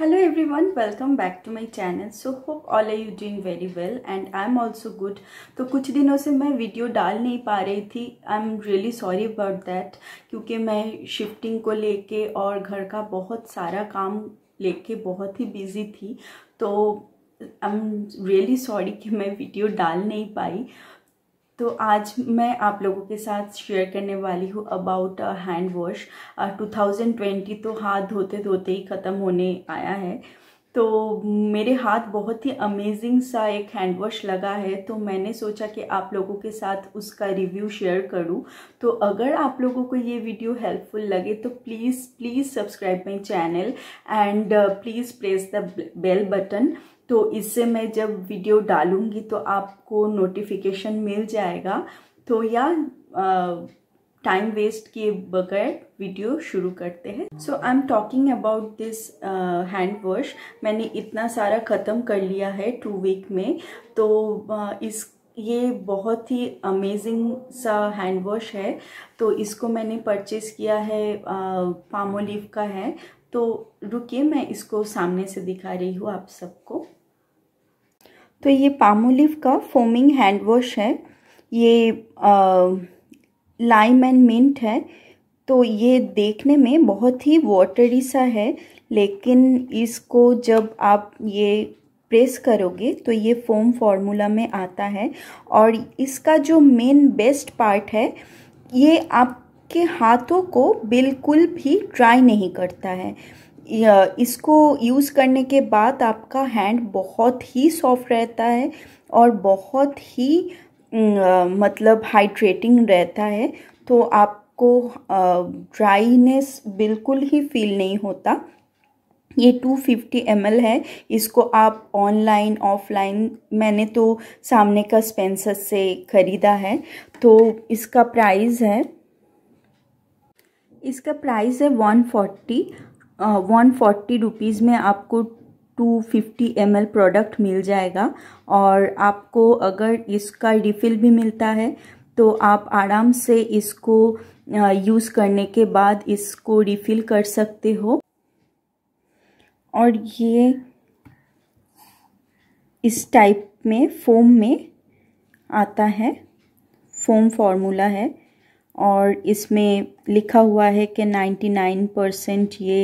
hello everyone welcome back to my channel so hope all I you doing very well and I am also good तो कुछ दिनों से मैं video डाल नहीं पा रही थी I am really sorry about that क्योंकि मैं शिफ्टिंग को लेके और घर का बहुत सारा काम लेके बहुत ही बिजी थी तो आई एम रियली सॉरी कि मैं वीडियो डाल नहीं पाई तो आज मैं आप लोगों के साथ शेयर करने वाली हूँ अबाउट हैंड वॉश 2020 तो हाथ धोते धोते ही ख़त्म होने आया है तो मेरे हाथ बहुत ही अमेजिंग सा एक हैंड वॉश लगा है तो मैंने सोचा कि आप लोगों के साथ उसका रिव्यू शेयर करूं तो अगर आप लोगों को ये वीडियो हेल्पफुल लगे तो please please subscribe my channel and please press the bell button तो इससे मैं जब वीडियो डालूँगी तो आपको नोटिफिकेशन मिल जाएगा तो या आ, uh, टाइम वेस्ट किए बगैर वीडियो शुरू करते हैं so I am talking about this hand wash मैंने इतना सारा ख़त्म कर लिया है टू वीक में तो uh, इस ये बहुत ही अमेजिंग सा हैंड वॉश है तो इसको मैंने परचेस किया है पामोलिव uh, का है तो रुकिए मैं इसको सामने से दिखा रही हूँ आप सबको तो ये पामोलिव का फोमिंग हैंड वॉश है ये uh, लाइम एंड मिंट है तो ये देखने में बहुत ही वाटरी सा है लेकिन इसको जब आप ये प्रेस करोगे तो ये फोम फार्मूला में आता है और इसका जो मेन बेस्ट पार्ट है ये आपके हाथों को बिल्कुल भी ड्राई नहीं करता है इसको यूज़ करने के बाद आपका हैंड बहुत ही सॉफ्ट रहता है और बहुत ही मतलब हाइड्रेटिंग रहता है तो आपको ड्राईनेस बिल्कुल ही फील नहीं होता ये 250 फिफ्टी है इसको आप ऑनलाइन ऑफलाइन मैंने तो सामने का स्पेंसर से ख़रीदा है तो इसका प्राइस है इसका प्राइस है 140 फोर्टी वन फोर्टी रुपीज़ में आपको टू फिफ्टी एम प्रोडक्ट मिल जाएगा और आपको अगर इसका रिफिल भी मिलता है तो आप आराम से इसको यूज़ करने के बाद इसको रिफिल कर सकते हो और ये इस टाइप में फोम में आता है फोम फॉर्मूला है और इसमें लिखा हुआ है कि 99 परसेंट ये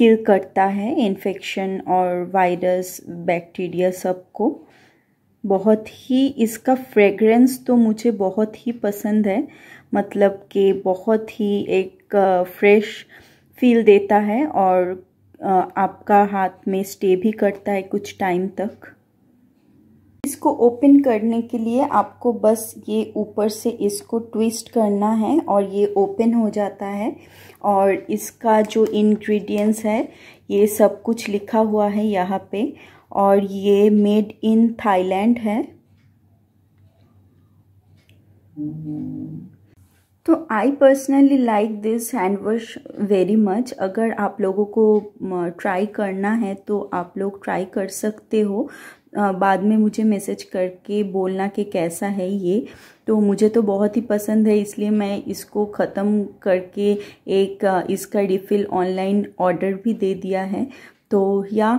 किल करता है इन्फेक्शन और वायरस बैक्टीरिया सबको बहुत ही इसका फ्रेगरेंस तो मुझे बहुत ही पसंद है मतलब कि बहुत ही एक फ्रेश फील देता है और आपका हाथ में स्टे भी करता है कुछ टाइम तक इसको ओपन करने के लिए आपको बस ये ऊपर से इसको ट्विस्ट करना है और ये ओपन हो जाता है और इसका जो इंग्रेडिएंट्स है ये सब कुछ लिखा हुआ है यहाँ पे और ये मेड इन थाईलैंड है तो I personally like this hand wash very much अगर आप लोगों को ट्राई करना है तो आप लोग ट्राई कर सकते हो बाद में मुझे मैसेज करके बोलना कि कैसा है ये तो मुझे तो बहुत ही पसंद है इसलिए मैं इसको ख़त्म करके एक इसका रिफ़िल ऑनलाइन ऑर्डर भी दे दिया है तो या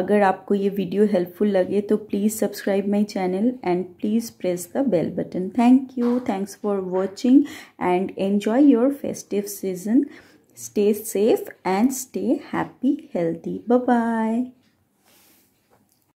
अगर आपको ये वीडियो हेल्पफुल लगे तो please subscribe my channel and please press the bell button thank you thanks for watching and enjoy your festive season stay safe and stay happy healthy bye